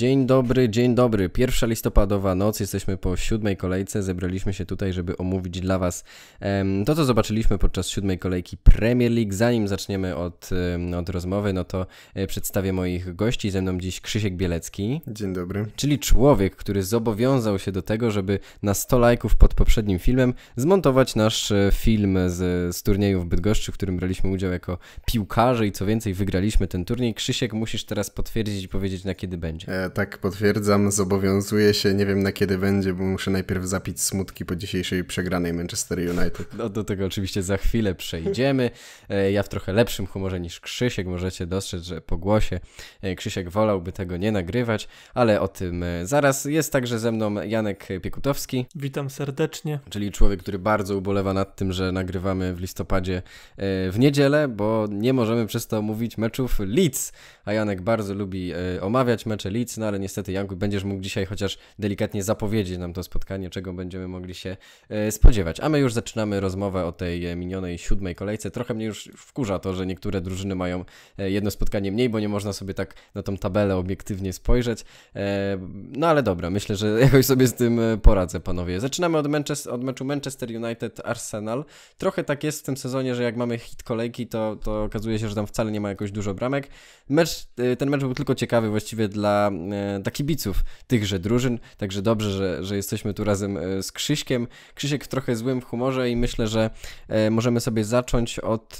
Dzień dobry, dzień dobry. Pierwsza listopadowa noc, jesteśmy po siódmej kolejce. Zebraliśmy się tutaj, żeby omówić dla Was um, to, co zobaczyliśmy podczas siódmej kolejki Premier League. Zanim zaczniemy od, um, od rozmowy, no to um, przedstawię moich gości. Ze mną dziś Krzysiek Bielecki. Dzień dobry. Czyli człowiek, który zobowiązał się do tego, żeby na 100 lajków pod poprzednim filmem zmontować nasz e, film z, z turnieju w Bydgoszczy, w którym braliśmy udział jako piłkarze i co więcej, wygraliśmy ten turniej. Krzysiek, musisz teraz potwierdzić i powiedzieć, na kiedy będzie. E, tak potwierdzam, zobowiązuję się, nie wiem na kiedy będzie, bo muszę najpierw zapić smutki po dzisiejszej przegranej Manchester United. No, do tego oczywiście za chwilę przejdziemy. E, ja w trochę lepszym humorze niż Krzysiek, możecie dostrzec, że po głosie e, Krzysiek wolałby tego nie nagrywać, ale o tym e, zaraz. Jest także ze mną Janek Piekutowski. Witam serdecznie. Czyli człowiek, który bardzo ubolewa nad tym, że nagrywamy w listopadzie w niedzielę, bo nie możemy przez to omówić meczów Leeds, a Janek bardzo lubi omawiać mecze Leeds, no ale niestety, Janku, będziesz mógł dzisiaj chociaż delikatnie zapowiedzieć nam to spotkanie, czego będziemy mogli się e, spodziewać. A my już zaczynamy rozmowę o tej e, minionej siódmej kolejce. Trochę mnie już wkurza to, że niektóre drużyny mają e, jedno spotkanie mniej, bo nie można sobie tak na tą tabelę obiektywnie spojrzeć. No ale dobra, myślę, że jakoś sobie z tym poradzę, panowie. Zaczynamy od, od meczu Manchester United-Arsenal. Trochę tak jest w tym sezonie, że jak mamy hit kolejki, to, to okazuje się, że tam wcale nie ma jakoś dużo bramek. Mecz, ten mecz był tylko ciekawy właściwie dla dla e, kibiców tychże drużyn. Także dobrze, że, że jesteśmy tu razem e, z Krzyśkiem. Krzysiek w trochę złym w humorze i myślę, że e, możemy sobie zacząć od,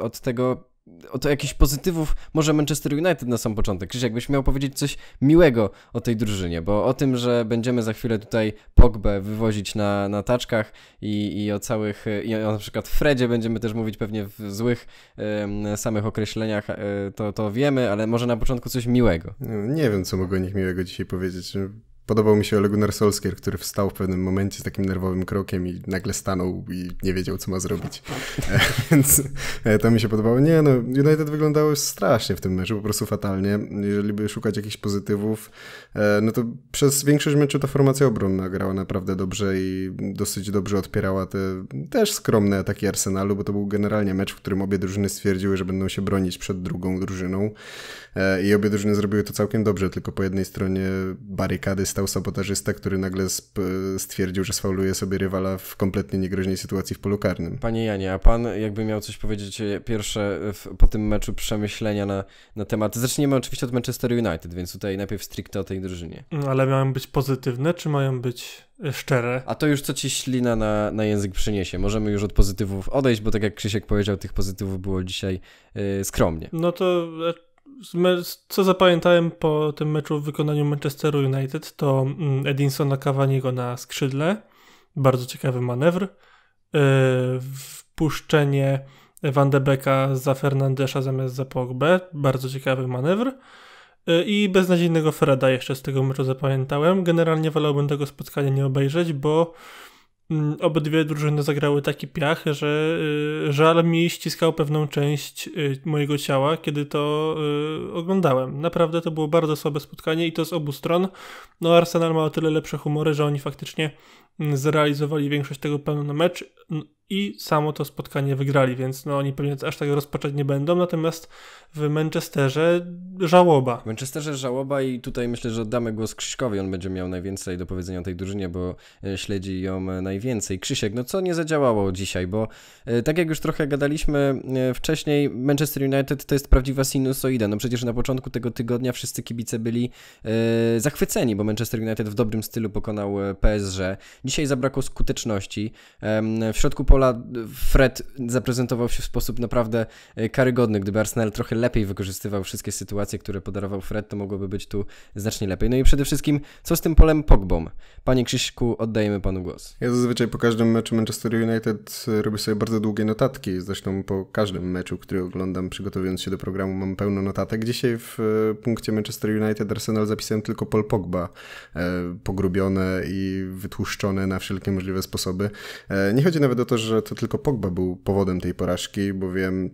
od tego, o to jakichś pozytywów, może Manchester United na sam początek. Krzysiek, jakbyś miał powiedzieć coś miłego o tej drużynie, bo o tym, że będziemy za chwilę tutaj Pogbę wywozić na, na taczkach i, i o całych, i o na przykład Fredzie będziemy też mówić pewnie w złych y, samych określeniach, y, to, to wiemy, ale może na początku coś miłego. Nie wiem, co mogę o nich miłego dzisiaj powiedzieć. Podobał mi się Ole Gunnar który wstał w pewnym momencie z takim nerwowym krokiem i nagle stanął i nie wiedział, co ma zrobić. E, więc e, to mi się podobało. Nie, no, United wyglądało strasznie w tym meczu, po prostu fatalnie. Jeżeli by szukać jakichś pozytywów, e, no to przez większość meczu ta formacja obronna grała naprawdę dobrze i dosyć dobrze odpierała te też skromne ataki Arsenalu, bo to był generalnie mecz, w którym obie drużyny stwierdziły, że będą się bronić przed drugą drużyną i obie drużyny zrobiły to całkiem dobrze, tylko po jednej stronie barykady stał sabotażysta, który nagle stwierdził, że sfauluje sobie rywala w kompletnie niegroźnej sytuacji w polu karnym. Panie Janie, a pan jakby miał coś powiedzieć e, pierwsze w, po tym meczu przemyślenia na, na temat... Zaczniemy oczywiście od Manchester United, więc tutaj najpierw stricte o tej drużynie. Mm, ale mają być pozytywne, czy mają być e, szczere? A to już co ci ślina na, na język przyniesie. Możemy już od pozytywów odejść, bo tak jak Krzysiek powiedział, tych pozytywów było dzisiaj yy, skromnie. No to co zapamiętałem po tym meczu w wykonaniu Manchesteru United, to mm, Edinsona Cavaniego na skrzydle. Bardzo ciekawy manewr. E, wpuszczenie Van de Beeka za Fernandesza zamiast za Pogbę. Bardzo ciekawy manewr. E, I beznadziejnego Freda jeszcze z tego meczu zapamiętałem. Generalnie wolałbym tego spotkania nie obejrzeć, bo Mm, obydwie drużyny zagrały taki piach, że y, żal mi ściskał pewną część y, mojego ciała, kiedy to y, oglądałem. Naprawdę to było bardzo słabe spotkanie i to z obu stron. No Arsenal ma o tyle lepsze humory, że oni faktycznie mm, zrealizowali większość tego planu na mecz i samo to spotkanie wygrali, więc no oni pewnie aż tak rozpocząć nie będą, natomiast w Manchesterze żałoba. W Manchesterze żałoba i tutaj myślę, że oddamy głos Krzyśkowi, on będzie miał najwięcej do powiedzenia o tej drużynie, bo e, śledzi ją e, najwięcej. Krzysiek, no co nie zadziałało dzisiaj, bo e, tak jak już trochę gadaliśmy wcześniej, Manchester United to jest prawdziwa sinusoida, no przecież na początku tego tygodnia wszyscy kibice byli zachwyceni, bo Manchester United w dobrym stylu pokonał PSG. Dzisiaj zabrakło skuteczności, w środku pola Fred zaprezentował się w sposób naprawdę e, karygodny. Gdyby Arsenal trochę lepiej wykorzystywał wszystkie sytuacje, które podarował Fred, to mogłoby być tu znacznie lepiej. No i przede wszystkim, co z tym polem Pogbą? Panie Krzyśku, oddajemy panu głos. Ja zazwyczaj po każdym meczu Manchester United e, robię sobie bardzo długie notatki. Zresztą po każdym meczu, który oglądam, przygotowując się do programu, mam pełno notatek. Dzisiaj w e, punkcie Manchester United Arsenal zapisałem tylko Pol Pogba. Pogrubione i wytłuszczone na wszelkie możliwe sposoby. Nie chodzi nawet o to, że to tylko Pogba był powodem tej porażki, bowiem,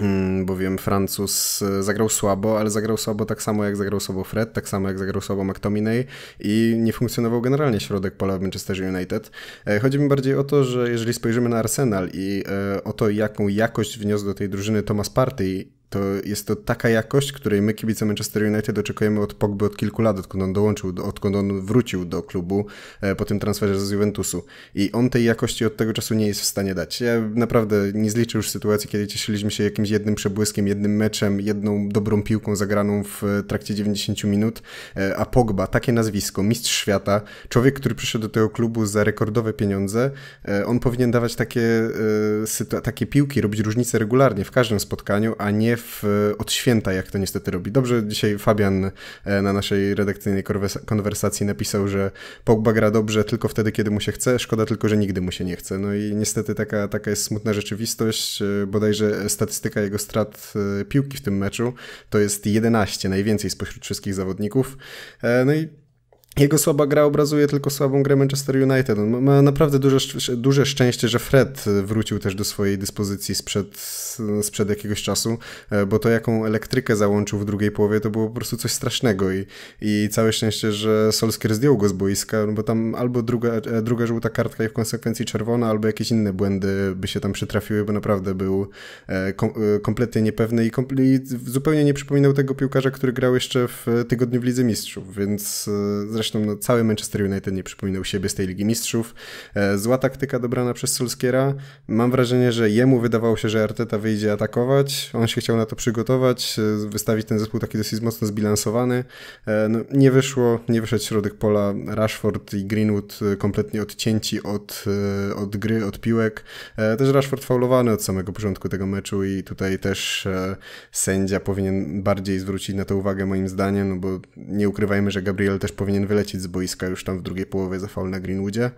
mm, bowiem Francuz e, zagrał słabo, ale zagrał słabo tak samo jak zagrał słabo Fred, tak samo jak zagrał słabo McTominay i nie funkcjonował generalnie środek pola Manchester United. E, chodzi mi bardziej o to, że jeżeli spojrzymy na Arsenal i e, o to, jaką jakość wniósł do tej drużyny Thomas Partey to jest to taka jakość, której my kibice Manchester United oczekujemy od Pogby od kilku lat, odkąd on dołączył, odkąd on wrócił do klubu e, po tym transferze z Juventusu. I on tej jakości od tego czasu nie jest w stanie dać. Ja naprawdę nie zliczę już sytuacji, kiedy cieszyliśmy się jakimś jednym przebłyskiem, jednym meczem, jedną dobrą piłką zagraną w e, trakcie 90 minut, e, a Pogba, takie nazwisko, mistrz świata, człowiek, który przyszedł do tego klubu za rekordowe pieniądze, on powinien dawać takie, takie piłki, robić różnice regularnie w każdym spotkaniu, a nie w w, od święta, jak to niestety robi. Dobrze, dzisiaj Fabian e, na naszej redakcyjnej konwersacji napisał, że Pogba gra dobrze tylko wtedy, kiedy mu się chce, szkoda tylko, że nigdy mu się nie chce. No i niestety taka, taka jest smutna rzeczywistość. E, bodajże statystyka jego strat e, piłki w tym meczu to jest 11, najwięcej spośród wszystkich zawodników. No i jego słaba gra obrazuje tylko słabą grę Manchester United. On ma naprawdę duże, duże szczęście, że Fred wrócił też do swojej dyspozycji sprzed, sprzed jakiegoś czasu, e, bo to jaką elektrykę załączył w drugiej połowie to było po prostu coś strasznego i, i całe szczęście, że Solskjaer zdjął go z boiska, no bo tam albo druga, e, druga żółta kartka i w konsekwencji czerwona, albo jakieś inne błędy by się tam przytrafiły, bo naprawdę był e, kom, kompletnie niepewny i, i, zupełnie nie przypominał tego piłkarza, który grał jeszcze w tygodniu w Lidze Mistrzów, więc zresztą Zresztą no, cały Manchester United nie przypominał siebie z tej Ligi Mistrzów. E, zła taktyka dobrana przez Solskiera. Mam wrażenie, że jemu wydawało się, że Arteta wyjdzie atakować. On się chciał na to przygotować, e, wystawić ten zespół taki dosyć mocno zbilansowany. E, no, nie wyszło, nie wyszedł środek pola. Rashford i Greenwood kompletnie odcięci od, od gry, od piłek. Też Rashford faulowany od samego początku tego meczu i tutaj też sędzia powinien bardziej zwrócić na to uwagę moim zdaniem, no bo nie ukrywajmy, że Gabriel też powinien wylecieć z boiska już tam w drugiej połowie za faul na Greenwoodzie.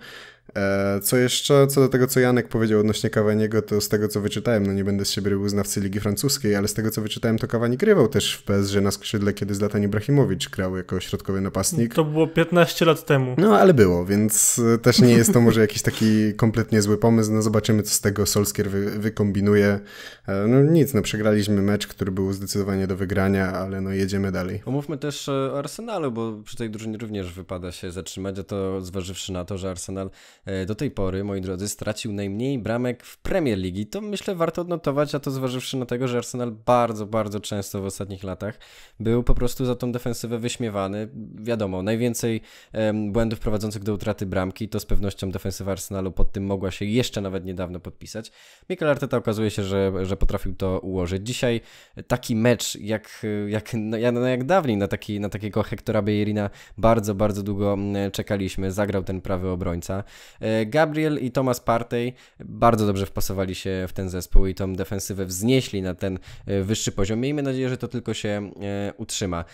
E, co jeszcze, co do tego, co Janek powiedział odnośnie Kawaniego, to z tego, co wyczytałem, no nie będę z siebie był znawcy Ligi Francuskiej, ale z tego, co wyczytałem, to kawani grywał też w PSG na skrzydle, kiedy Zlatan Ibrahimowicz grał jako środkowy napastnik. To było 15 lat temu. No, ale było, więc e, też nie jest to może jakiś taki kompletnie zły pomysł, no zobaczymy, co z tego Solskier wy wykombinuje. E, no nic, no przegraliśmy mecz, który był zdecydowanie do wygrania, ale no jedziemy dalej. Omówmy też o Arsenalu, bo przy tej drużynie również wypada się zatrzymać, a to zważywszy na to, że Arsenal E, do tej pory, moi drodzy, stracił najmniej bramek w Premier League. I to myślę warto odnotować, a to zważywszy na tego, że Arsenal bardzo, bardzo często w ostatnich latach był po prostu za tą defensywę wyśmiewany. Wiadomo, najwięcej em, błędów prowadzących do utraty bramki, to z pewnością defensywa Arsenalu pod tym mogła się jeszcze nawet niedawno podpisać. Mikel Arteta okazuje się, że, że potrafił to ułożyć. Dzisiaj taki mecz, jak, jak, no, no jak dawniej na, taki, na takiego Hektora Bejerina bardzo, bardzo długo mm, czekaliśmy. Zagrał ten prawy obrońca. E, Gabriel i Thomas Partey bardzo dobrze wpasowali się w ten zespół i tą defensywę wznieśli na ten e, wyższy poziom. Miejmy nadzieję, że to tylko się e, utrzyma.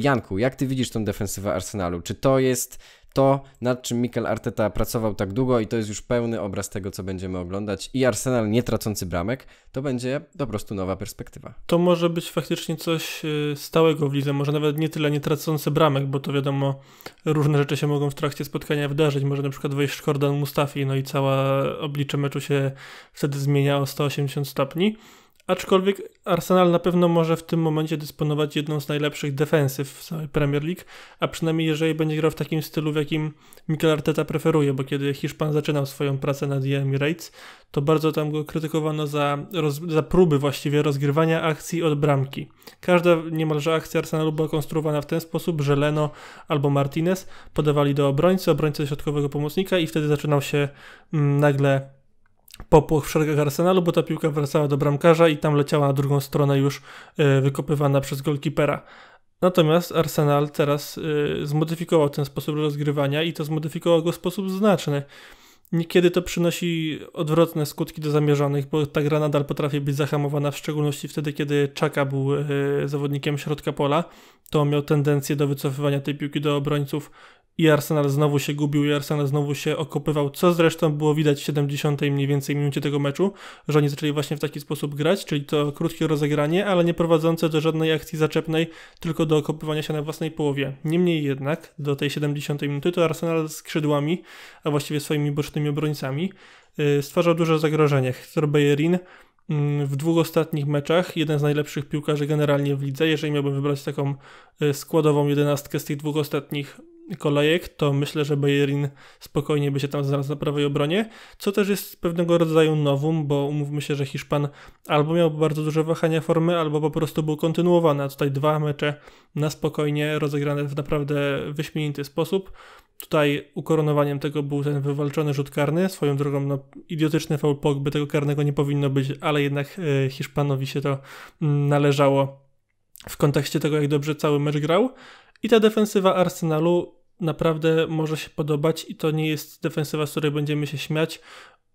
Janku, jak ty widzisz tą defensywę Arsenalu? Czy to jest to, nad czym Mikel Arteta pracował tak długo i to jest już pełny obraz tego, co będziemy oglądać i Arsenal nie tracący bramek, to będzie po prostu nowa perspektywa. To może być faktycznie coś e, stałego w lidze, może nawet nie tyle nie tracący bramek, bo to wiadomo, różne rzeczy się mogą w trakcie spotkania wydarzyć, może na przykład wejść Kordan Mustafi, no i cała oblicze meczu się wtedy zmienia o 180 stopni, Aczkolwiek Arsenal na pewno może w tym momencie dysponować jedną z najlepszych defensyw w całej Premier League, a przynajmniej jeżeli będzie grał w takim stylu, w jakim Mikel Arteta preferuje, bo kiedy Hiszpan zaczynał swoją pracę nad The Emirates, to bardzo tam go krytykowano za, roz, za próby właściwie rozgrywania akcji od bramki. Każda niemalże akcja Arsenalu była konstruowana w ten sposób, że Leno albo Martinez podawali do obrońcy, obrońcy do środkowego pomocnika i wtedy zaczynał się mm, nagle popłoch w szeregach Arsenalu, bo ta piłka wracała do bramkarza i tam leciała na drugą stronę już e, wykopywana przez golkipera. Natomiast Arsenal teraz e, zmodyfikował ten sposób rozgrywania i to zmodyfikował go w sposób znaczny. Niekiedy to przynosi odwrotne skutki do zamierzonych, bo ta gra nadal potrafi być zahamowana, w szczególności wtedy, kiedy Czaka był e, zawodnikiem środka pola. To miał tendencję do wycofywania tej piłki do obrońców i Arsenal znowu się gubił i Arsenal znowu się okopywał, co zresztą było widać w 70 mniej więcej minucie tego meczu, że oni zaczęli właśnie w taki sposób grać, czyli to krótkie rozegranie, ale nie prowadzące do żadnej akcji zaczepnej, tylko do okopywania się na własnej połowie. Niemniej jednak do tej 70 minuty to Arsenal z skrzydłami, a właściwie swoimi bocznymi obrońcami y, stwarzał duże zagrożenie. Hector Bellerin mm, w dwóch ostatnich meczach, jeden z najlepszych piłkarzy generalnie w lidze, jeżeli miałbym wybrać taką y, składową jedenastkę z tych dwóch ostatnich kolejek, to myślę, że Bayerin spokojnie by się tam znalazł na prawej obronie, co też jest pewnego rodzaju nowum, bo umówmy się, że Hiszpan albo miał bardzo duże wahania formy, albo po prostu był kontynuowany, a tutaj dwa mecze na spokojnie rozegrane w naprawdę wyśmienity sposób. Tutaj ukoronowaniem tego był ten wywalczony rzut karny. Swoją drogą, no, idiotyczny faul by tego karnego nie powinno być, ale jednak e, Hiszpanowi się to mm, należało w kontekście tego, jak dobrze cały mecz grał. I ta defensywa Arsenalu naprawdę może się podobać i to nie jest defensywa, z której będziemy się śmiać.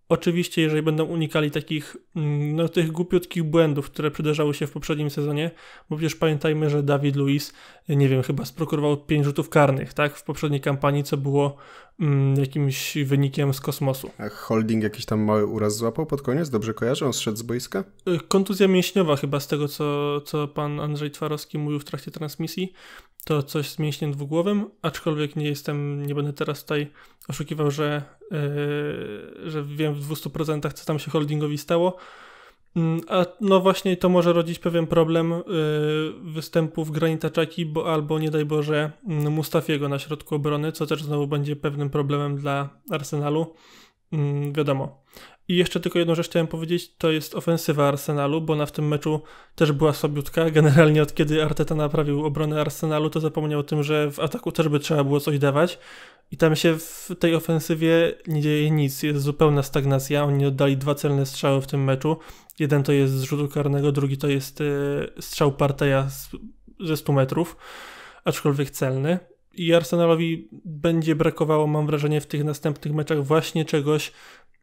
Oczywiście, jeżeli będą unikali takich, mm, no, tych głupiutkich błędów, które przydarzały się w poprzednim sezonie, bo przecież pamiętajmy, że David Luiz, y, nie wiem, chyba sprokurował 5 rzutów karnych, tak, w poprzedniej kampanii, co było mm, jakimś wynikiem z kosmosu. A holding jakiś tam mały uraz złapał pod koniec, dobrze kojarzę, on zszedł z boiska? Y, kontuzja mięśniowa chyba, z tego co, co pan Andrzej Twarowski mówił w trakcie transmisji, to coś z mięśniem dwugłowym, aczkolwiek nie jestem, nie będę teraz tutaj oszukiwał, że, yy, że wiem w 200% co tam się holdingowi stało. Mm, a no właśnie to może rodzić pewien problem e, występów Granita Czaki, bo albo nie daj Boże mm, Mustafiego na środku obrony, co też znowu będzie pewnym problemem dla Arsenalu. Mm, wiadomo, i jeszcze tylko jedną rzecz chciałem powiedzieć, to jest ofensywa Arsenalu, bo ona w tym meczu też była słabiutka. Generalnie od kiedy Arteta naprawił obronę Arsenalu, to zapomniał o tym, że w ataku też by trzeba było coś dawać. I tam się w tej ofensywie nie dzieje nic, jest zupełna stagnacja. Oni oddali dwa celne strzały w tym meczu. Jeden to jest z rzutu karnego, drugi to jest e, strzał Parteja ze 100 metrów, aczkolwiek celny. I Arsenalowi będzie brakowało, mam wrażenie, w tych następnych meczach właśnie czegoś,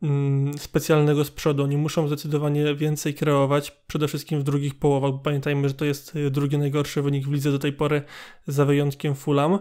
Mm, specjalnego z przodu. Oni muszą zdecydowanie więcej kreować, przede wszystkim w drugich połowach. Pamiętajmy, że to jest y, drugi najgorszy wynik w lidze do tej pory, za wyjątkiem Fulham.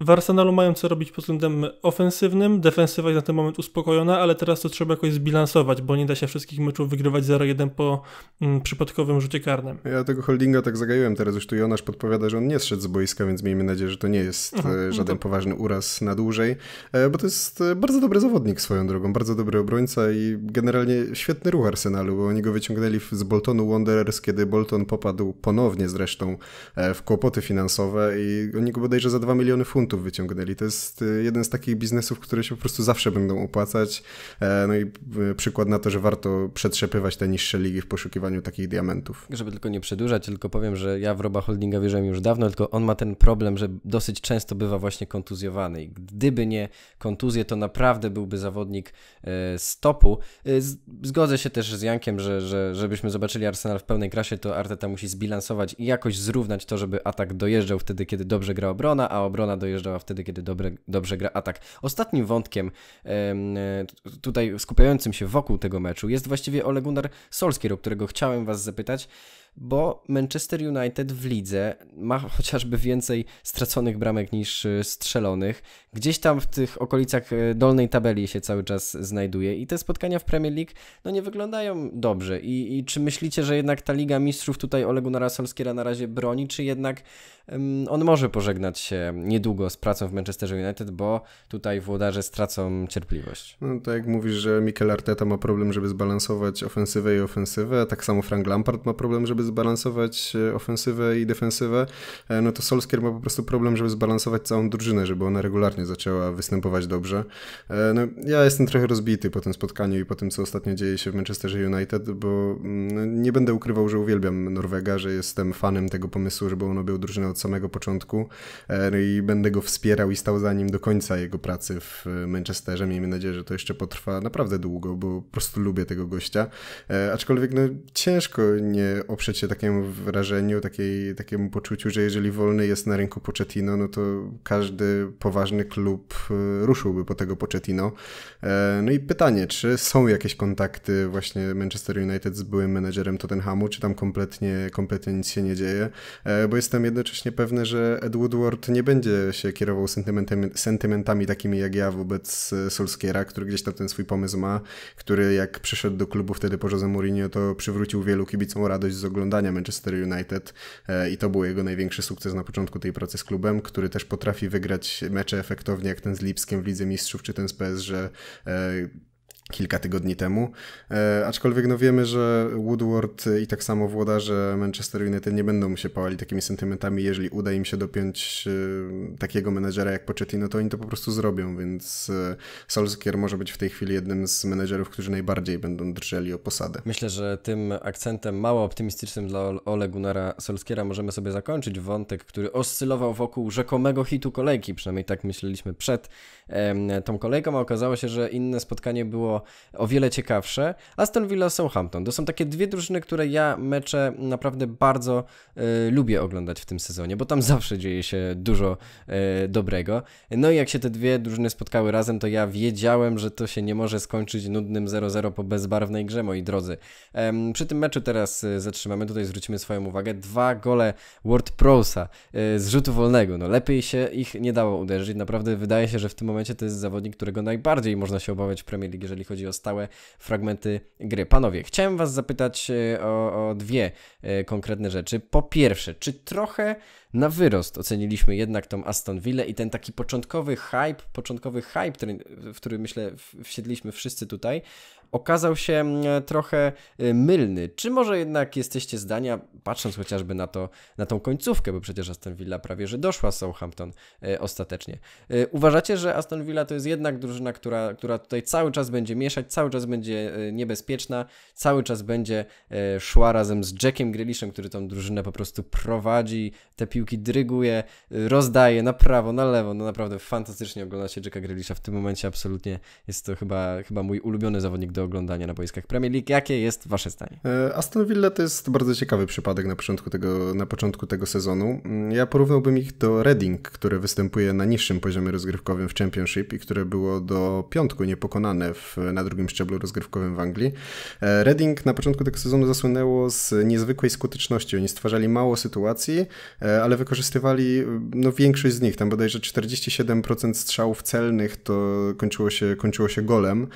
W Arsenalu mają co robić pod względem ofensywnym, defensywa jest na ten moment uspokojona, ale teraz to trzeba jakoś zbilansować, bo nie da się wszystkich meczów wygrywać 0-1 po mm, przypadkowym rzucie karnym. Ja tego holdinga tak zagaiłem teraz, już tu Jonasz podpowiada, że on nie zszedł z boiska, więc miejmy nadzieję, że to nie jest Aha, mhm, e, no żaden no tak. to... poważny uraz na dłużej, e, bo to jest e, bardzo dobry zawodnik swoją drogą, bardzo dobry obrońca i generalnie świetny ruch Arsenalu, bo oni go wyciągnęli z Boltonu Wanderers, kiedy Bolton popadł ponownie zresztą w kłopoty finansowe i oni go bodajże za 2 miliony funtów funtów wyciągnęli. To jest y, jeden z takich biznesów, które się po prostu zawsze będą opłacać. E, no i y, przykład na to, że warto przetrzepywać te niższe ligi w poszukiwaniu takich diamentów. Żeby tylko nie przedłużać, tylko powiem, że ja w Roba Holdinga wierzę już dawno, tylko on ma ten problem, że dosyć często bywa właśnie kontuzjowany. I gdyby nie kontuzje, to naprawdę byłby zawodnik e, stopu. E, zgodzę się też z Jankiem, że, że żebyśmy zobaczyli Arsenal w pełnej krasie, to Arteta musi zbilansować i jakoś zrównać to, żeby atak dojeżdżał wtedy, kiedy dobrze gra obrona, a obrona dojeżdża dojeżdżała wtedy, kiedy dobre, dobrze gra atak. Ostatnim wątkiem e, tutaj skupiającym się wokół tego meczu jest właściwie Olegunar Gunnar o którego chciałem was zapytać, bo Manchester United w lidze ma chociażby więcej straconych bramek niż e, strzelonych. Gdzieś tam w tych okolicach e, dolnej tabeli się cały czas znajduje i te spotkania w Premier League no nie wyglądają dobrze. I, i czy myślicie, że jednak ta Liga Mistrzów tutaj Olegunara Gunnara Solskiera na razie broni, czy jednak on może pożegnać się niedługo z pracą w Manchesterze United, bo tutaj włodarze stracą cierpliwość. No, tak jak mówisz, że Mikel Arteta ma problem, żeby zbalansować ofensywę i ofensywę, tak samo Frank Lampard ma problem, żeby zbalansować e, ofensywę i defensywę, e, no to Solskjaer ma po prostu problem, żeby zbalansować całą drużynę, żeby ona regularnie zaczęła występować dobrze. E, no, ja jestem trochę rozbity po tym spotkaniu i po tym, co ostatnio dzieje się w Manchesterze United, bo mm, no, nie będę ukrywał, że uwielbiam Norwega, że jestem fanem tego pomysłu, żeby ono był drużyną od samego początku e, no i będę go wspierał i stał za nim do końca jego pracy w e, Manchesterze. Miejmy nadzieję, że to jeszcze potrwa naprawdę długo, bo po prostu lubię tego gościa. E, aczkolwiek no, ciężko nie oprzeć się takiemu wrażeniu, takiej, takiemu poczuciu, że jeżeli wolny jest na rynku Pochettino, no to każdy poważny klub ruszyłby po tego Pochettino. No i pytanie, czy są jakieś kontakty właśnie Manchester United z byłym menedżerem Tottenhamu, czy tam kompletnie, kompletnie nic się nie dzieje, bo jestem jednocześnie praktycznie pewne, że Ed Woodward nie będzie się kierował sentymentami, takimi jak ja wobec e, Solskiera, który gdzieś tam ten swój pomysł ma, który jak przyszedł do klubu wtedy po Jose Mourinho, to przywrócił wielu kibicom radość z oglądania Manchester United e, i to był jego największy sukces na początku tej pracy z klubem, który też potrafi wygrać mecze efektownie jak ten z Lipskiem w Lidze Mistrzów czy ten z PSG e, kilka tygodni temu. E, aczkolwiek no wiemy, że Woodward i tak samo włodarze Manchester United nie będą się pałali takimi sentymentami. Jeżeli uda im się dopiąć e, takiego menedżera jak Pochettino, to oni to po prostu zrobią, więc e, Solskjaer może być w tej chwili jednym z menedżerów, którzy najbardziej będą drżeli o posadę. Myślę, że tym akcentem mało optymistycznym dla Ole Gunnara Solskiera możemy sobie zakończyć wątek, który oscylował wokół rzekomego hitu kolejki, przynajmniej tak myśleliśmy przed e, tą kolejką, a okazało się, że inne spotkanie było o wiele ciekawsze. Aston Villa Southampton to są takie dwie drużyny, które ja mecze naprawdę bardzo e, lubię oglądać w tym sezonie, bo tam zawsze dzieje się dużo e, dobrego. No i jak się te dwie drużyny spotkały razem, to ja wiedziałem, że to się nie może skończyć nudnym 0-0 po bezbarwnej grze, moi drodzy. przy tym meczu teraz e, zatrzymamy, tutaj zwrócimy swoją uwagę. Dwa gole Ward Prosa z rzutu wolnego. No lepiej się ich nie dało uderzyć. Naprawdę wydaje się, że w tym momencie to jest zawodnik, którego najbardziej można się obawiać w Premier League, jeżeli chodzi o stałe fragmenty gry. Panowie, chciałem was zapytać e, o, o dwie e, konkretne rzeczy. Po pierwsze, czy trochę na wyrost oceniliśmy jednak tą Aston Villa i ten taki początkowy hype, początkowy hype, w który myślę wsiedliśmy wszyscy tutaj, okazał się mm, trochę y, mylny. Czy może jednak jesteście zdania, patrząc chociażby na, to, na tą końcówkę, bo przecież Aston Villa prawie że doszła Southampton y, ostatecznie. Y, uważacie, że Aston Villa to jest jednak drużyna, która, która tutaj cały czas będzie mieszać, cały czas będzie niebezpieczna, cały czas będzie szła razem z Jackiem Grealishem, który tą drużynę po prostu prowadzi, te piłki dryguje, rozdaje na prawo, na lewo. No naprawdę fantastycznie ogląda się Jacka Grealisha w tym momencie, absolutnie jest to chyba, chyba mój ulubiony zawodnik do oglądania na boiskach Premier League. Jakie jest Wasze zdanie? E, Aston Villa to jest bardzo ciekawy przypadek na początku tego, na początku tego sezonu. Mm, ja porównałbym ich do Reading, które występuje na niższym poziomie rozgrywkowym w Championship i które było do piątku niepokonane w, na drugim szczeblu rozgrywkowym w Anglii. E, Reading na początku tego sezonu zasłynęło z niezwykłej skuteczności. Oni stwarzali mało sytuacji, e, ale wykorzystywali no, większość z nich. Tam bodajże 47% strzałów celnych to kończyło się, kończyło się golem.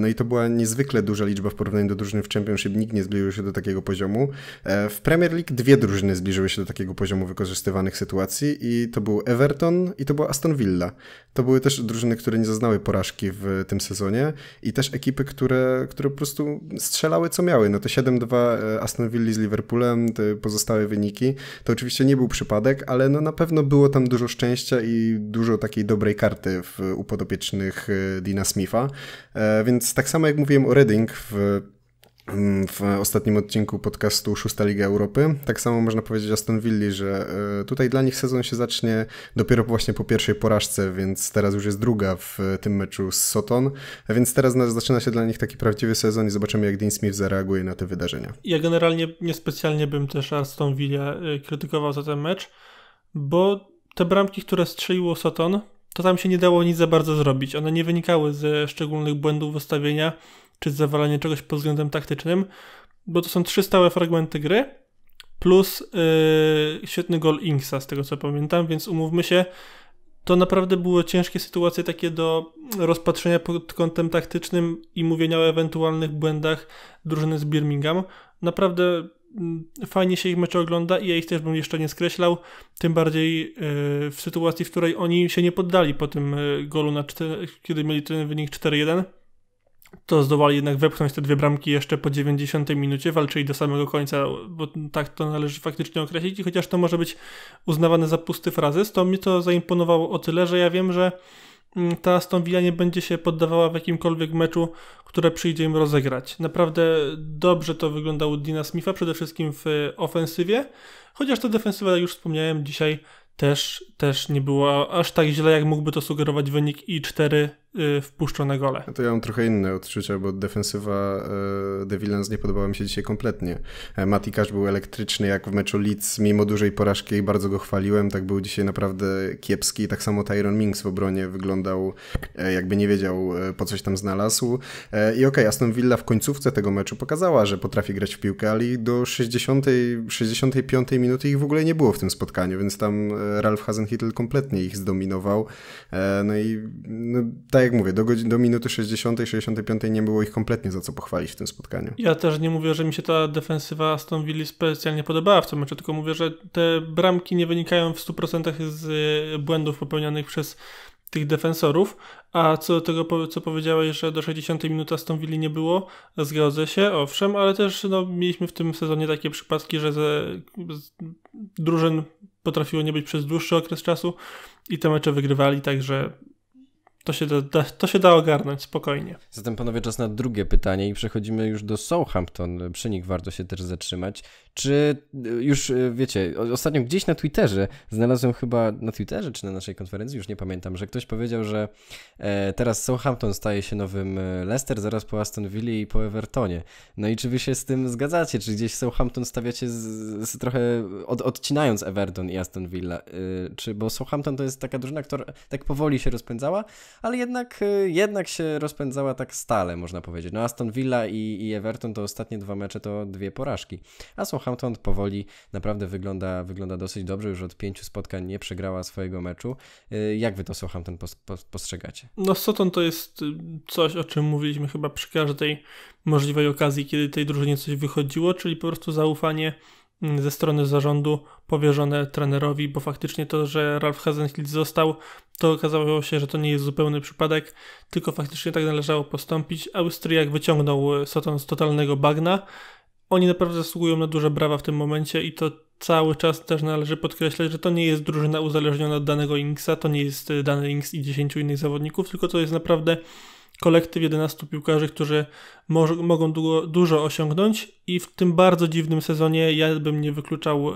No i to była niezwykle duża liczba w porównaniu do drużyn w Championship. Nikt nie zbliżył się do takiego poziomu. E, w Premier League dwie drużyny zbliżyły się do takiego poziomu wykorzystywanych sytuacji i to był Everton i to była Aston Villa. To były też drużyny, które nie zaznały porażki w tym sezonie i też ekipy, które, które po prostu strzelały co miały. No to 7-2 e, Aston Villa z Liverpoolem, te pozostałe wyniki. To oczywiście nie był przypadek, ale no na pewno było tam dużo szczęścia i dużo takiej dobrej karty w, u podopiecznych e, Dina Smitha. Więc tak samo jak mówiłem o Reading w, mm, w ostatnim odcinku podcastu Szósta Liga Europy, tak samo można powiedzieć o Aston Villa, że e, tutaj dla nich sezon się zacznie dopiero właśnie po pierwszej porażce, więc teraz już jest druga w e, tym meczu z Soton, a więc teraz zaczyna się dla nich taki prawdziwy sezon i zobaczymy jak Dean Smith zareaguje na te wydarzenia. Ja generalnie niespecjalnie bym też Aston Villa e, krytykował za ten mecz, bo te bramki, które strzeliło Soton, to tam się nie dało nic za bardzo zrobić. One nie wynikały ze szczególnych błędów ustawienia czy z zawalania czegoś pod względem taktycznym, bo to są trzy stałe fragmenty gry plus yy, świetny gol Inksa, z tego co pamiętam, więc umówmy się, to naprawdę były ciężkie sytuacje takie do rozpatrzenia pod kątem taktycznym i mówienia o ewentualnych błędach drużyny z Birmingham. Naprawdę Mm, fajnie się ich mecze ogląda i ja ich też bym jeszcze nie skreślał, tym bardziej e, w sytuacji, w której oni się nie poddali po tym e, golu, na 4, kiedy mieli ten wynik 4-1, to zdołali jednak wepchnąć te dwie bramki jeszcze po 90 minucie, walczyli do samego końca, bo tak to należy faktycznie określić i chociaż to może być uznawane za pusty frazes, to mi to zaimponowało o tyle, że ja wiem, że Mm, ta Aston Villa nie będzie się poddawała w jakimkolwiek meczu, które przyjdzie im rozegrać. Naprawdę dobrze to wyglądało u Dina Smitha, przede wszystkim w e, ofensywie, chociaż ta defensywa, jak już wspomniałem, dzisiaj też, też nie była aż tak źle, jak mógłby to sugerować wynik i 4 Y, wpuszczone gole. No to ja mam trochę inne odczucia, bo defensywa De y, nie podobała mi się dzisiaj kompletnie. E, Mati był elektryczny jak w meczu Leeds, mimo dużej porażki i bardzo go chwaliłem, tak był dzisiaj naprawdę kiepski. Tak samo Tyron Minks w obronie wyglądał e, jakby nie wiedział e, po coś tam znalazł. I okej, okay, Aston Villa w końcówce tego meczu pokazała, że potrafi grać w piłkę, ale do 60, 65 minuty ich w ogóle nie było w tym spotkaniu, więc tam Ralf Hasenhüttl kompletnie ich zdominował. No i no, tak jak mówię, do, godzin, do minuty 60, 65 nie było ich kompletnie za co pochwalić w tym spotkaniu. Ja też nie mówię, że mi się ta defensywa Aston Villa specjalnie podobała w tym meczu, tylko mówię, że te bramki nie wynikają w 100% z e, błędów popełnianych przez tych defensorów, a co do tego, co powiedziałeś, że do 60 minut Aston Villa nie było, zgodzę się, owszem, ale też no, mieliśmy w tym sezonie takie przypadki, że ze, z, drużyn potrafiło nie być przez dłuższy okres czasu i te mecze wygrywali, także to się da, da, to się da ogarnąć spokojnie. Zatem panowie, czas na drugie pytanie i przechodzimy już do Southampton. Przy nich warto się też zatrzymać. Czy y, już y, wiecie, ostatnio gdzieś na Twitterze, znalazłem chyba na Twitterze czy na naszej konferencji, już nie pamiętam, że ktoś powiedział, że e, teraz Southampton staje się nowym e, Leicester, zaraz po Aston Villa i po Evertonie. No i czy wy się z tym zgadzacie? Czy gdzieś Southampton stawiacie z, z trochę od, odcinając Everton i Aston Villa? E, czy, bo Southampton to jest taka drużyna, która tak powoli się rozpędzała, ale jednak, jednak się rozpędzała tak stale, można powiedzieć. No Aston Villa i, i Everton to ostatnie dwa mecze to dwie porażki, a Southampton Southampton powoli naprawdę wygląda, wygląda dosyć dobrze, już od pięciu spotkań nie przegrała swojego meczu. Y, jak wy to Southampton postrzegacie? No Soton to jest y, coś, o czym mówiliśmy chyba przy każdej możliwej okazji, kiedy tej drużynie coś wychodziło, czyli po prostu zaufanie mm, ze strony zarządu powierzone trenerowi, bo faktycznie to, że Ralf Hazenkid został, to okazało się, że to nie jest zupełny przypadek, tylko faktycznie tak należało postąpić. Austriak wyciągnął y, Soton z totalnego bagna oni naprawdę zasługują na duże brawa w tym momencie i to cały czas też należy podkreślać, że to nie jest drużyna uzależniona od danego Inksa, to nie jest y, dany Inks i 10 innych zawodników, tylko to jest naprawdę kolektyw 11 piłkarzy, którzy mogą dużo, dużo osiągnąć i w tym bardzo dziwnym sezonie ja bym nie wykluczał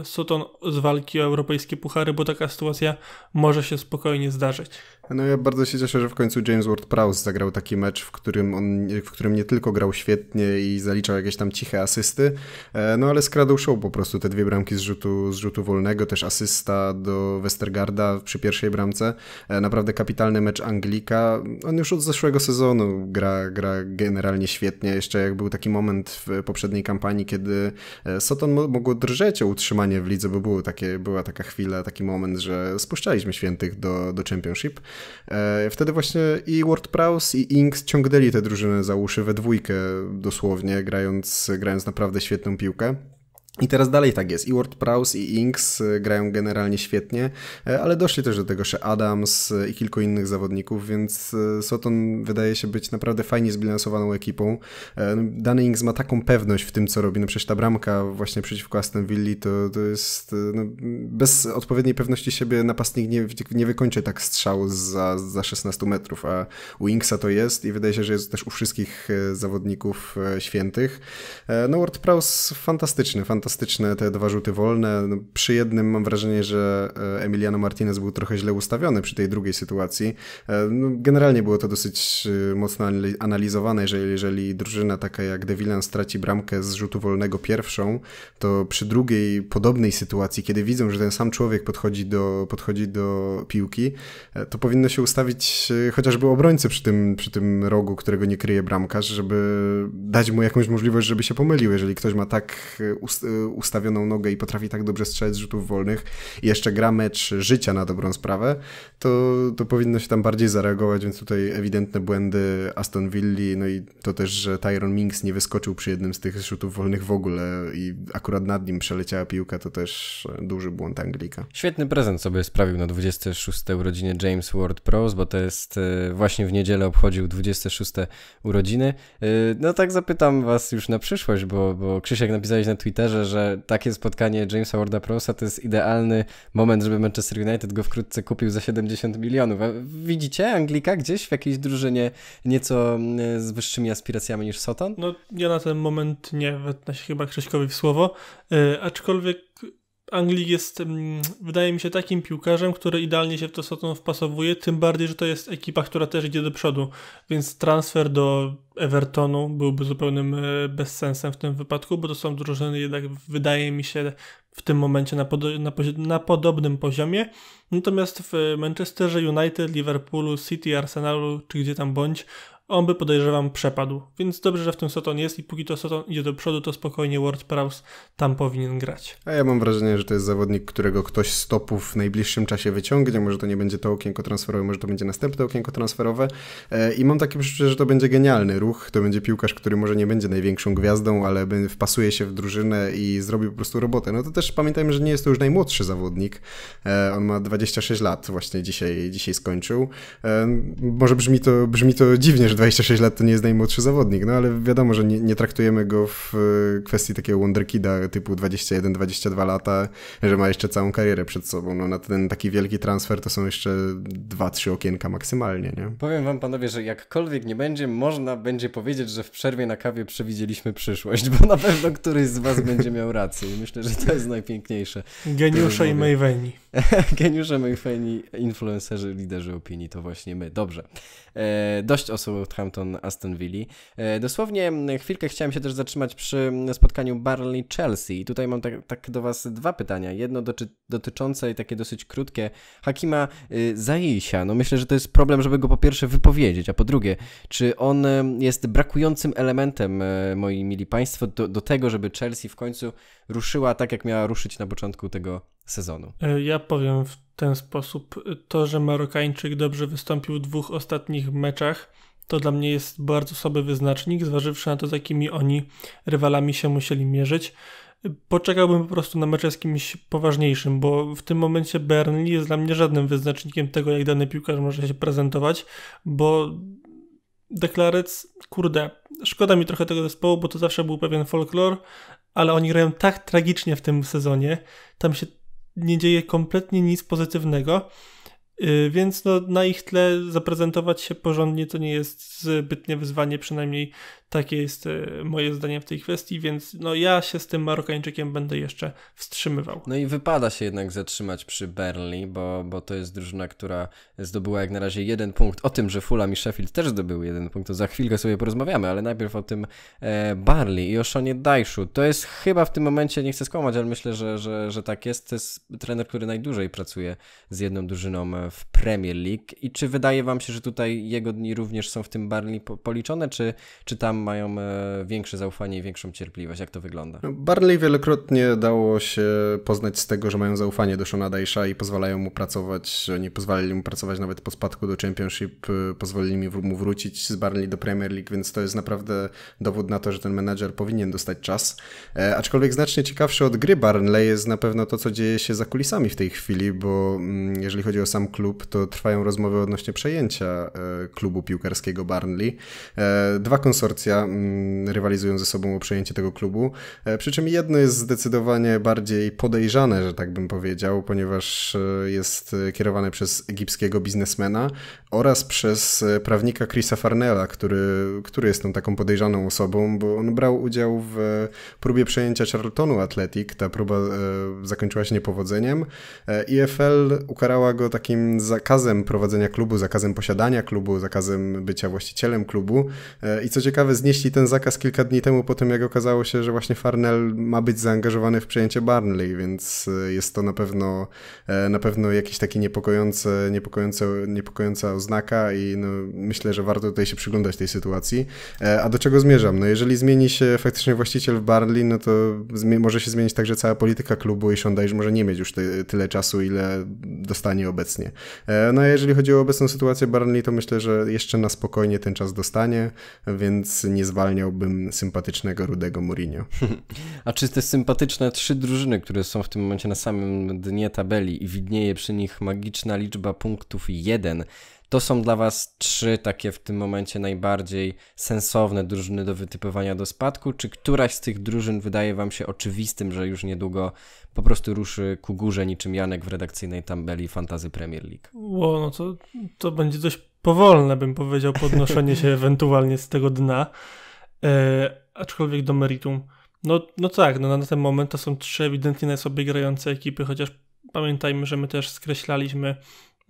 y, Sutton z walki o europejskie puchary, bo taka sytuacja może się spokojnie zdarzyć. No ja bardzo się cieszę, że w końcu James Ward-Prowse zagrał taki mecz, w którym, on, w którym nie tylko grał świetnie i zaliczał jakieś tam ciche asysty, e, no ale skradł show po prostu te dwie bramki z rzutu, z rzutu wolnego, też asysta do Westergarda przy pierwszej bramce. E, naprawdę kapitalny mecz Anglika. On już od zeszłego sezonu gra, gra generalnie generalnie świetnie. Jeszcze jak był taki moment w poprzedniej kampanii, kiedy e, Soton mogło drżeć o utrzymanie w lidze, bo było takie, była taka chwila, taki moment, że spuszczaliśmy świętych do, do Championship. E, wtedy właśnie i Ward Prowse i Inks ciągnęli te drużyny za uszy we dwójkę dosłownie, grając, grając naprawdę świetną piłkę. I teraz dalej tak jest. I Ward Prowse i Inks y, grają generalnie świetnie, y, ale doszli też do tego że Adams y, i kilku innych zawodników, więc Soton wydaje się być naprawdę fajnie zbilansowaną ekipą. No, dany Inks ma taką pewność w tym, co robi. No przecież ta bramka właśnie przeciwko Aston Villa to, to jest... No, bez odpowiedniej pewności siebie napastnik nie, nie wykończy tak strzał za, za 16 metrów, a u Inksa to jest i wydaje się, że jest też u wszystkich zawodników świętych. No Ward Prowse fantastyczny, fantastyczny fantastyczne te dwa rzuty wolne. No, przy jednym mam wrażenie, że e, Emiliano Martinez był trochę źle ustawiony przy tej drugiej sytuacji. E, no, generalnie było to dosyć e, mocno analizowane, że jeżeli drużyna taka jak Devilan straci bramkę z rzutu wolnego pierwszą, to przy drugiej podobnej sytuacji, kiedy widzą, że ten sam człowiek podchodzi do, podchodzi do piłki, to powinno się ustawić chociażby obrońcy przy tym, przy tym rogu, którego nie kryje bramkarz, żeby dać mu jakąś możliwość, żeby się pomylił. Jeżeli ktoś ma tak ustawioną nogę i potrafi tak dobrze strzelać z rzutów wolnych i jeszcze gra mecz życia na dobrą sprawę, to, to powinno się tam bardziej zareagować, więc tutaj ewidentne błędy Aston Villi, no i to też, że Tyron Minks nie wyskoczył przy jednym z tych rzutów wolnych w ogóle i akurat nad nim przeleciała piłka, to też duży błąd Anglika. Świetny prezent sobie sprawił na 26 urodziny James Ward Prowse, bo to jest e, właśnie w niedzielę obchodził 26 urodziny. E, no tak zapytam was już na przyszłość, bo, bo Krzysiek napisałeś na Twitterze, że takie spotkanie Jamesa Warda Prosa to jest idealny moment, żeby Manchester United go wkrótce kupił za 70 milionów. widzicie Anglika gdzieś w jakiejś drużynie nieco mm, z wyższymi aspiracjami niż Soton? No ja na ten moment nie, na się chyba Krzyśkowi w słowo, yy, aczkolwiek Anglik jest, wydaje mi się, takim piłkarzem, który idealnie się w to Soton wpasowuje, tym bardziej, że to jest ekipa, która też idzie do przodu, więc transfer do Evertonu byłby zupełnym e, bezsensem w tym wypadku, bo to są drużyny jednak, wydaje mi się, w tym momencie na, pod na, na podobnym poziomie. Natomiast w Manchesterze United, Liverpoolu, City, Arsenalu, czy gdzie tam bądź, on by podejrzewam przepadł. Więc dobrze, że w tym Soton jest i póki to Soton idzie do przodu, to spokojnie Ward Prowse tam powinien grać. A ja mam wrażenie, że to jest zawodnik, którego ktoś z topów w najbliższym czasie wyciągnie. Może to nie będzie to okienko transferowe, może to będzie następne okienko transferowe. E, I mam takie poczucie, że to będzie genialny ruch. To będzie piłkarz, który może nie będzie największą gwiazdą, ale wpasuje się w drużynę i zrobi po prostu robotę. No to też pamiętajmy, że nie jest to już najmłodszy zawodnik. E, on ma 26 lat, właśnie dzisiaj, dzisiaj skończył. E, może brzmi to, brzmi to dziwnie, że że 26 lat to nie jest najmłodszy zawodnik, no ale wiadomo, że nie, nie traktujemy go w e, kwestii takiego wonderkida typu 21-22 lata, że ma jeszcze całą karierę przed sobą. No na ten taki wielki transfer to są jeszcze 2-3 okienka maksymalnie, nie? Powiem wam panowie, że jakkolwiek nie będzie, można będzie powiedzieć, że w przerwie na kawie przewidzieliśmy przyszłość, bo na pewno któryś z was będzie miał rację i myślę, że to jest najpiękniejsze. Geniusze i Mayweni. Geniusze, moi fani, influencerzy, liderzy opinii to właśnie my. Dobrze. E, dość o Southampton Aston Villa. E, dosłownie chwilkę chciałem się też zatrzymać przy spotkaniu Barley-Chelsea. I Tutaj mam tak, tak, do Was dwa pytania. Jedno doty dotyczące i takie dosyć krótkie Hakima y, Zaisia. No myślę, że to jest problem, żeby go po pierwsze wypowiedzieć, a po drugie, czy on y, jest brakującym elementem, y, moi mili Państwo, do, do tego, żeby Chelsea w końcu ruszyła tak, jak miała ruszyć na początku tego sezonu? E, ja powiem w ten sposób. To, że Marokańczyk dobrze wystąpił w dwóch ostatnich meczach, to dla mnie jest bardzo słaby wyznacznik, zważywszy na to, z jakimi oni rywalami się musieli mierzyć. Poczekałbym po prostu na mecze z kimś poważniejszym, bo w tym momencie Burnley jest dla mnie żadnym wyznacznikiem tego, jak dany piłkarz może się prezentować, bo Deklarec, kurde, szkoda mi trochę tego zespołu, bo to zawsze był pewien folklor, ale oni grają tak tragicznie w tym sezonie, tam się nie dzieje kompletnie nic pozytywnego. Y, więc no, na ich tle zaprezentować się porządnie to nie jest zbytnie wyzwanie, przynajmniej takie jest e, moje zdanie w tej kwestii, więc no ja się z tym Marokańczykiem będę jeszcze wstrzymywał. No i wypada się jednak zatrzymać przy Berli, bo, bo to jest drużyna, która zdobyła jak na razie jeden punkt. O tym, że Fulham i Sheffield też zdobyły jeden punkt, to za chwilkę sobie porozmawiamy, ale najpierw o tym e, Barley i o Szonie Dajszu. To jest chyba w tym momencie, nie chcę skłamać, ale myślę, że, że, że tak jest. To jest trener, który najdłużej pracuje z jedną drużyną e, w Premier League. I czy wydaje wam się, że tutaj jego dni również są w tym Barley policzone, czy, czy tam tam mają e, większe zaufanie i większą cierpliwość. Jak to wygląda? Barley wielokrotnie dało się poznać z tego, że mają zaufanie do Shona Dajsza i pozwalają mu pracować. Oni pozwalali mu pracować nawet po spadku do Championship, e, pozwolili mu wrócić z Barley do Premier League, więc to jest naprawdę dowód na to, że ten menadżer powinien dostać czas. E, aczkolwiek znacznie ciekawsze od gry Barnley jest na pewno to, co dzieje się za kulisami w tej chwili, bo mm, jeżeli chodzi o sam klub, to trwają rozmowy odnośnie przejęcia e, klubu piłkarskiego Barnley. E, dwa konsorcje Chorwacja mm, rywalizują ze sobą o przejęcie tego klubu. E, przy czym jedno jest zdecydowanie bardziej podejrzane, że tak bym powiedział, ponieważ e, jest e, kierowane przez egipskiego biznesmena oraz przez prawnika Chrisa Farnella, który, który jest tą taką podejrzaną osobą, bo on brał udział w próbie przejęcia Charltonu Athletic. Ta próba zakończyła się niepowodzeniem. EFL ukarała go takim zakazem prowadzenia klubu, zakazem posiadania klubu, zakazem bycia właścicielem klubu. I co ciekawe, znieśli ten zakaz kilka dni temu po tym, jak okazało się, że właśnie Farnell ma być zaangażowany w przejęcie Barnley, więc e, jest to na pewno, e, na pewno jakiś taki niepokojący, niepokojący, niepokojąca oznaka i no, myślę, że warto tutaj się przyglądać tej sytuacji. E, a do czego zmierzam? No jeżeli zmieni się faktycznie właściciel w Barnley, no to może się zmienić także cała polityka klubu i że może nie mieć już ty tyle czasu, ile dostanie obecnie. No a jeżeli chodzi o obecną sytuację Barnley, to myślę, że jeszcze na spokojnie ten czas dostanie, więc nie zwalniałbym sympatycznego Rudego Mourinho. A czy te sympatyczne trzy drużyny, które są w tym momencie na samym dnie tabeli i widnieje przy nich magiczna liczba punktów jeden, to są dla Was trzy takie w tym momencie najbardziej sensowne drużyny do wytypowania do spadku? Czy któraś z tych drużyn wydaje Wam się oczywistym, że już niedługo po prostu ruszy ku górze niczym Janek w redakcyjnej tabeli Fantazy Premier League? Ło, no to, to będzie dość powolne, bym powiedział, podnoszenie się ewentualnie z tego dna, e, aczkolwiek do meritum. No, no tak, no na ten moment to są trzy ewidentnie najsłabiej grające ekipy, chociaż pamiętajmy, że my też skreślaliśmy,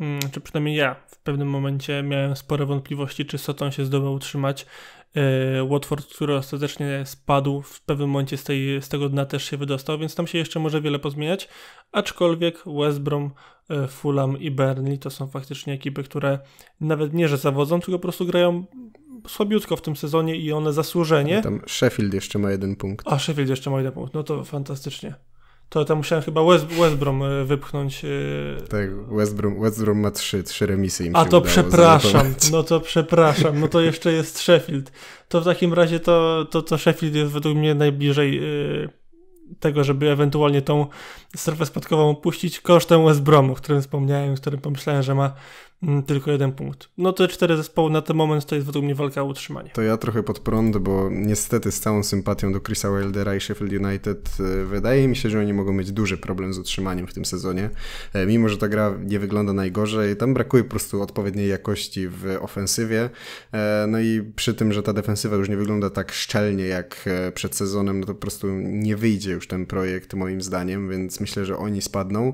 mm, czy przynajmniej ja w pewnym momencie miałem spore wątpliwości, czy Soton się zdoła utrzymać E, Watford, który ostatecznie spadł w pewnym momencie z, tej, z tego dna też się wydostał, więc tam się jeszcze może wiele pozmieniać, aczkolwiek West Brom, e, Fulham i Burnley to są faktycznie ekipy, które nawet nie, że zawodzą, tylko po prostu grają słabiutko w tym sezonie i one zasłużenie. Tam Sheffield jeszcze ma jeden punkt. A, Sheffield jeszcze ma jeden punkt, no to fantastycznie to tam musiałem chyba West, West Brom e, wypchnąć. E, tak, West Brom, West Brom ma trzy, trzy remisy im A to przepraszam, no to przepraszam, no to jeszcze jest Sheffield. To w takim razie to, to, to Sheffield jest według mnie najbliżej e, tego, żeby ewentualnie tą strefę spadkową puścić kosztem West Bromu, o którym wspomniałem, o którym pomyślałem, że ma Mm, tylko jeden punkt. No te cztery zespoły na ten moment to jest według mnie walka o utrzymanie. To ja trochę pod prąd, bo niestety z całą sympatią do Chrisa Wildera i Sheffield United e, wydaje mi się, że oni mogą mieć duży problem z utrzymaniem w tym sezonie. E, mimo, że ta gra nie wygląda najgorzej, tam brakuje po prostu odpowiedniej jakości w ofensywie. E, no i przy tym, że ta defensywa już nie wygląda tak szczelnie jak przed sezonem, no to po prostu nie wyjdzie już ten projekt moim zdaniem, więc myślę, że oni spadną.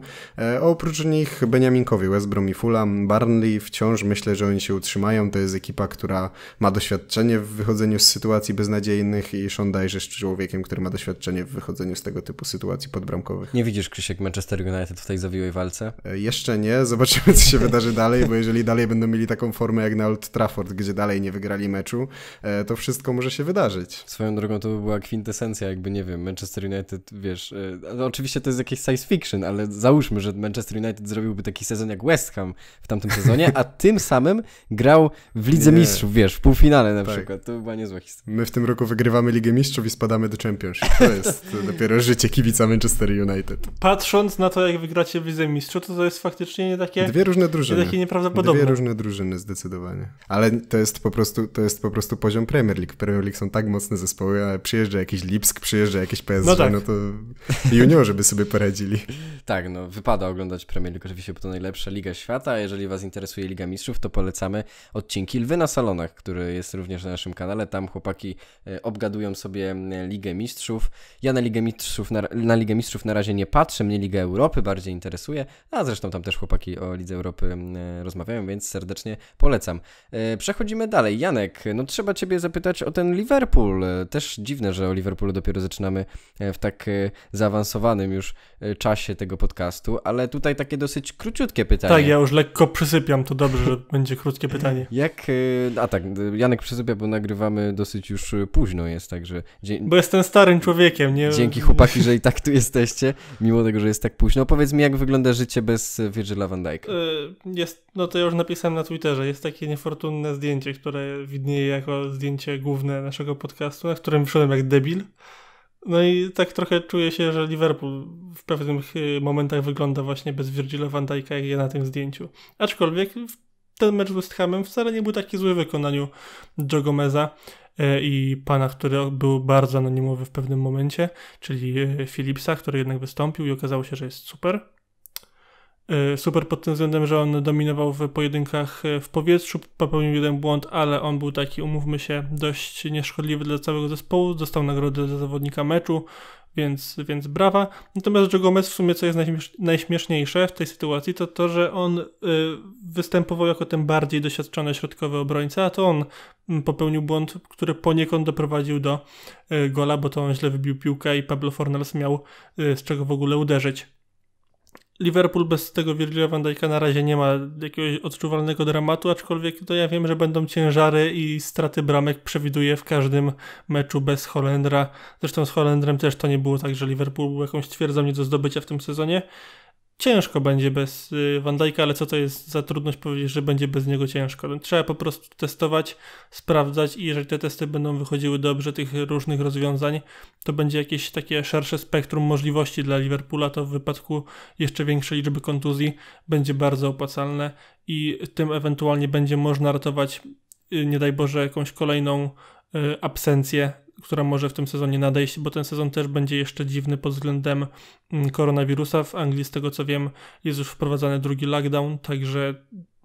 Oprócz nich Beniaminkowi, West Brom i Fulham, Barn Burnley wciąż myślę, że oni się utrzymają. To jest ekipa, która ma doświadczenie w wychodzeniu z sytuacji beznadziejnych i Sean Dyche jest człowiekiem, który ma doświadczenie w wychodzeniu z tego typu sytuacji podbramkowych. Nie widzisz, Krzysiek, Manchester United w tej zawiłej walce? E, jeszcze nie. Zobaczymy, co się wydarzy dalej, bo jeżeli dalej będą mieli taką formę jak na Old Trafford, gdzie dalej nie wygrali meczu, e, to wszystko może się wydarzyć. Swoją drogą to by była kwintesencja, jakby nie wiem, Manchester United, wiesz, e, no oczywiście to jest jakieś science fiction, ale załóżmy, że Manchester United zrobiłby taki sezon jak West Ham w tamtym sezonie, a tym samym grał w Lidze nie. Mistrzów, wiesz, w półfinale na tak. przykład. To była niezła historia. My w tym roku wygrywamy Ligę Mistrzów i spadamy do Championship. To jest dopiero życie kibica Manchester United. Patrząc na to, jak wygracie w Lidze Mistrzów, to to jest faktycznie nie takie... Dwie różne drużyny. Nie takie nieprawdopodobne. Dwie różne drużyny, zdecydowanie. Ale to jest po prostu, to jest po prostu poziom Premier League. Premier League są tak mocne zespoły, a przyjeżdża jakiś Lipsk, przyjeżdża jakiś PSG, no, tak. no to juniorzy by sobie poradzili. tak, no wypada oglądać Premier League oczywiście, bo to najlepsza liga świata, a jeżeli was interesuje Liga Mistrzów, to polecamy odcinki Lwy na Salonach, który jest również na naszym kanale. Tam chłopaki e, obgadują sobie Ligę Mistrzów. Ja na Ligę Mistrzów na, na, Ligę Mistrzów na razie nie patrzę, mnie Liga Europy bardziej interesuje, a zresztą tam też chłopaki o Lidze Europy e, rozmawiają, więc serdecznie polecam. E, przechodzimy dalej. Janek, no trzeba Ciebie zapytać o ten Liverpool. Też dziwne, że o Liverpoolu dopiero zaczynamy w tak zaawansowanym już czasie tego podcastu, ale tutaj takie dosyć króciutkie pytanie. Tak, ja już lekko przysypiam przysypiam, to dobrze, że będzie krótkie pytanie. Jak, y, a tak, y, Janek przysypia, bo nagrywamy dosyć już y, późno jest, także... Dzie... Bo jestem starym człowiekiem, nie? Dzięki chłopaki, że i tak tu jesteście, mimo tego, że jest tak późno. Powiedz mi, jak wygląda życie bez Virgila van Dijk'a? Jest, no to ja już napisałem na Twitterze, jest takie niefortunne zdjęcie, które widnieje jako zdjęcie główne naszego podcastu, na którym wszedłem jak debil. No i tak trochę czuję się, że Liverpool w pewnych y, momentach wygląda właśnie bez Virgila van Dijk'a jak ja na tym zdjęciu. Aczkolwiek ten mecz z West Hamem wcale nie był taki zły w wykonaniu Joe Gomeza y, i pana, który był bardzo anonimowy w pewnym momencie, czyli y, Philipsa, który jednak wystąpił i okazało się, że jest super. Y, super pod tym względem, że on dominował w pojedynkach y, w powietrzu, popełnił jeden błąd, ale on był taki, umówmy się, dość nieszkodliwy dla całego zespołu, dostał nagrodę za zawodnika meczu, więc, więc brawa. Natomiast Joe Gomez w sumie, co jest najśmieszniejsze w tej sytuacji, to to, że on y, występował jako ten bardziej doświadczony środkowy obrońca, a to on mm, popełnił błąd, który poniekąd doprowadził do gola, bo to on źle wybił piłkę i Pablo Fornals miał z czego w ogóle uderzyć. Liverpool bez tego Virgila van Dijk'a na razie nie ma jakiegoś odczuwalnego dramatu, aczkolwiek to ja wiem, że będą ciężary i straty bramek przewiduje w każdym meczu bez Holendra. Zresztą z Holendrem też to nie było tak, że Liverpool był jakąś twierdzą nie do zdobycia w tym sezonie ciężko będzie bez Wandajka, y, ale co to jest za trudność powiedzieć, że będzie bez niego ciężko. No, trzeba po prostu testować, sprawdzać i jeżeli te testy będą wychodziły dobrze tych różnych rozwiązań, to będzie jakieś takie szersze spektrum możliwości dla Liverpoola, to w wypadku jeszcze większej liczby kontuzji będzie bardzo opłacalne i tym ewentualnie będzie można ratować, y, nie daj Boże, jakąś kolejną y, absencję która może w tym sezonie nadejść, bo ten sezon też będzie jeszcze dziwny pod względem mm, koronawirusa. W Anglii, z tego co wiem, jest już wprowadzany drugi lockdown, także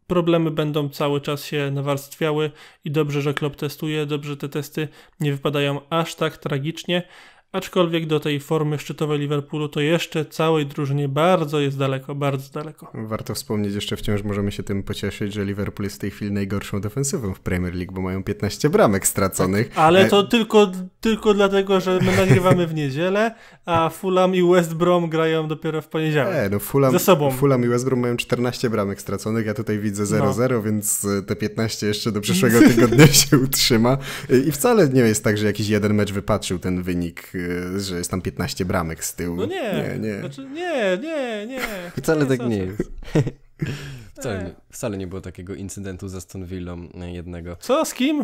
problemy będą cały czas się nawarstwiały i dobrze, że Klopp testuje, dobrze te testy nie wypadają aż tak tragicznie, Aczkolwiek do tej formy szczytowej Liverpoolu to jeszcze całej drużynie bardzo jest daleko, bardzo daleko. Warto wspomnieć, jeszcze wciąż możemy się tym pocieszyć, że Liverpool jest w tej chwili najgorszą defensywą w Premier League, bo mają 15 bramek straconych. Tak, ale e, to e... tylko, tylko dlatego, że my nagrywamy w niedzielę, a Fulham i West Brom grają dopiero w poniedziałek. E, no Fulham, Ze sobą. Fulham i West Brom mają 14 bramek straconych, ja tutaj widzę 0-0, no. więc e, te 15 jeszcze do przyszłego tygodnia się utrzyma. E, I wcale nie jest tak, że jakiś jeden mecz wypatrzył ten wynik że jest tam 15 bramek z tyłu. No nie, nie, nie. Znaczy, nie, nie, nie. Wcale tak nie jest. Wcale e. nie, wcale nie było takiego incydentu ze Aston e, jednego. Co, z kim? E,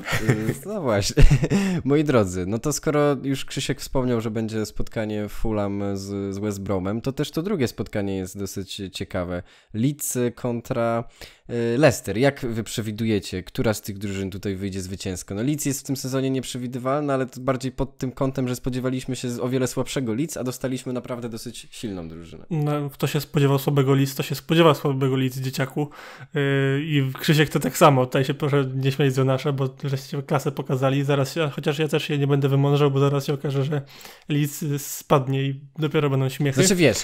no właśnie. Moi drodzy, no to skoro już Krzysiek wspomniał, że będzie spotkanie Fulham z, z West Bromem, to też to drugie spotkanie jest dosyć ciekawe. Leeds kontra E, Leicester, jak wy przewidujecie, która z tych drużyn tutaj wyjdzie zwycięsko? No Leeds jest w tym sezonie nieprzewidywalna, ale bardziej pod tym kątem, że spodziewaliśmy się o wiele słabszego Leeds, a dostaliśmy naprawdę dosyć silną drużynę. No, kto się spodziewał słabego Leeds, to się spodziewa słabego Leeds, dzieciaku. Yy, I Krzysiek to tak samo, tutaj się proszę nie śmiać do nasze, bo żeście klasę pokazali, zaraz się, chociaż ja też się nie będę wymążał, bo zaraz się okaże, że Leeds spadnie i dopiero będą śmiechy. Znaczy wiesz,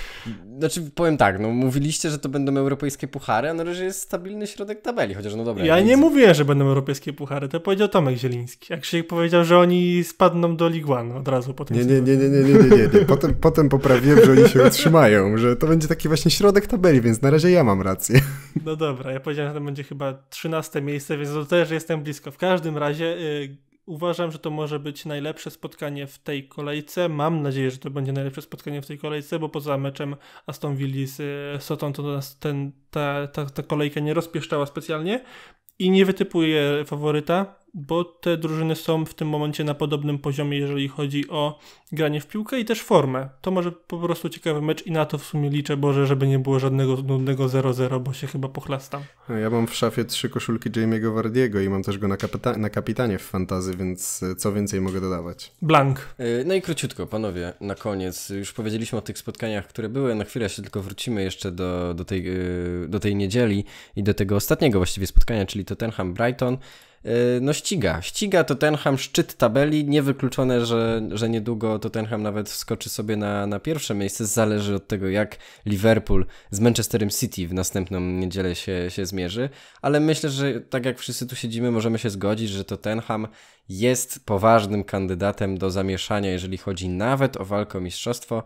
znaczy powiem tak, no mówiliście, że to będą europejskie puchary, a na razie jest stabilne stabilny środek tabeli, chociaż no dobra. Ja więc... nie mówiłem, że będą europejskie puchary, to powiedział Tomek Zieliński. Jak się powiedział, że oni spadną do Liguan od razu po tym. Nie, nie, nie, nie, nie, nie, nie, nie. Potem, potem poprawiłem, że oni się utrzymają, że to będzie taki właśnie środek tabeli, więc na razie ja mam rację. No dobra, ja powiedziałem, że to będzie chyba 13 miejsce, więc to też jestem blisko. W każdym razie... Yy Uważam, że to może być najlepsze spotkanie w tej kolejce. Mam nadzieję, że to będzie najlepsze spotkanie w tej kolejce, bo poza meczem Aston Villa z e, Sotą to nas ten, ta, ta, ta kolejka nie rozpieszczała specjalnie. I nie wytypuję faworyta, bo te drużyny są w tym momencie na podobnym poziomie, jeżeli chodzi o granie w piłkę i też formę. To może po prostu ciekawy mecz i na to w sumie liczę, Boże, żeby nie było żadnego nudnego 0-0, bo się chyba pochlastam. No, ja mam w szafie trzy koszulki Jamie'ego Wardiego i mam też go na, kapita na kapitanie w fantazy, więc e, co więcej mogę dodawać. Blank. E, no i króciutko, panowie, na koniec. Już powiedzieliśmy o tych spotkaniach, które były. Na chwilę się tylko wrócimy jeszcze do, do, tej, e, do tej niedzieli i do tego ostatniego właściwie spotkania, czyli Tottenham Brighton, y, no ściga. Ściga Tottenham szczyt tabeli. Niewykluczone, że, że niedługo Tottenham nawet wskoczy sobie na, na pierwsze miejsce. Zależy od tego, jak Liverpool z Manchesterem City w następną niedzielę się, się zmierzy. Ale myślę, że tak jak wszyscy tu siedzimy, możemy się zgodzić, że Tottenham jest poważnym kandydatem do zamieszania, jeżeli chodzi nawet o walkę o mistrzostwo.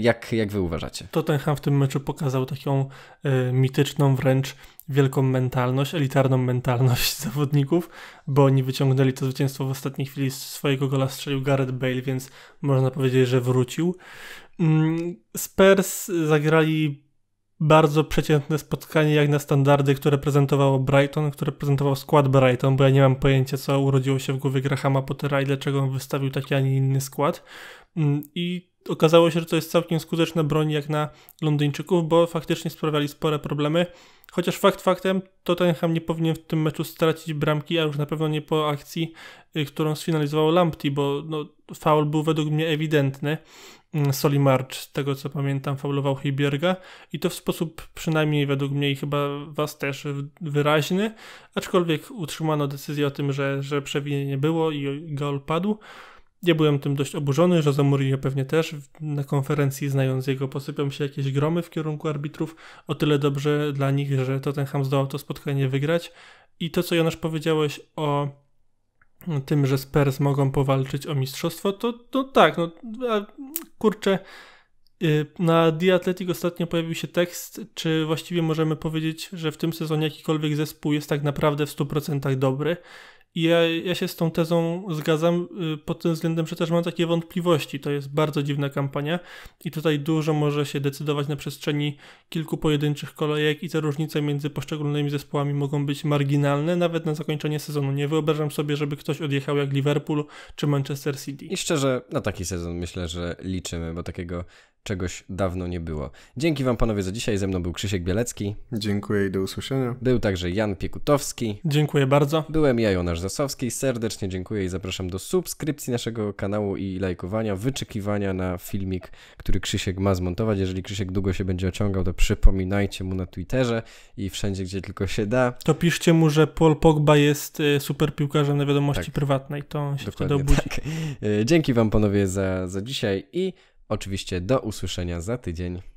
Jak, jak wy uważacie? Tottenham w tym meczu pokazał taką e, mityczną wręcz wielką mentalność, elitarną mentalność zawodników, bo oni wyciągnęli to zwycięstwo w ostatniej chwili. Swojego gola strzelił Gareth Bale, więc można powiedzieć, że wrócił. Mm, Spurs zagrali bardzo przeciętne spotkanie jak na standardy, które prezentowało Brighton, które prezentował skład Brighton, bo ja nie mam pojęcia, co urodziło się w głowie Grahama Pottera i dlaczego on wystawił taki, a nie inny skład. Mm, I okazało się, że to jest całkiem skuteczna broń jak na Londyńczyków, bo faktycznie sprawiali spore problemy. Chociaż fakt faktem, Tottenham nie powinien w tym meczu stracić bramki, a już na pewno nie po akcji, y, którą sfinalizował Lamptey, bo no, faul był według mnie ewidentny. Mm, Soli March, z tego co pamiętam, faulował Hibierga i to w sposób przynajmniej według mnie i chyba was też wyraźny, aczkolwiek utrzymano decyzję o tym, że, że przewinienie było i gol padł. Ja byłem tym dość oburzony, że Mourinho pewnie też. Na konferencji, znając jego, posypią się jakieś gromy w kierunku arbitrów. O tyle dobrze dla nich, że Tottenham zdołał to spotkanie wygrać. I to, co Jonasz powiedziałeś o tym, że Spurs mogą powalczyć o mistrzostwo, to, to tak, no kurczę, y, na The Athletic ostatnio pojawił się tekst, czy właściwie możemy powiedzieć, że w tym sezonie jakikolwiek zespół jest tak naprawdę w 100% dobry i ja, ja się z tą tezą zgadzam y, pod tym względem, że też mam takie wątpliwości. To jest bardzo dziwna kampania i tutaj dużo może się decydować na przestrzeni kilku pojedynczych kolejek i te różnice między poszczególnymi zespołami mogą być marginalne, nawet na zakończenie sezonu. Nie wyobrażam sobie, żeby ktoś odjechał jak Liverpool czy Manchester City. I szczerze, na taki sezon myślę, że liczymy, bo takiego czegoś dawno nie było. Dzięki Wam panowie za dzisiaj. Ze mną był Krzysiek Bielecki. Dziękuję i do usłyszenia. Był także Jan Piekutowski. Dziękuję bardzo. Byłem ja, Jonasz Rzasowskiej. Serdecznie dziękuję i zapraszam do subskrypcji naszego kanału i lajkowania, wyczekiwania na filmik, który Krzysiek ma zmontować. Jeżeli Krzysiek długo się będzie ociągał, to przypominajcie mu na Twitterze i wszędzie, gdzie tylko się da. To piszcie mu, że Paul Pogba jest y, super piłkarzem na wiadomości tak. prywatnej, to on się Dokładnie, wtedy obudzi. Tak. Y, dzięki wam panowie za, za dzisiaj i oczywiście do usłyszenia za tydzień.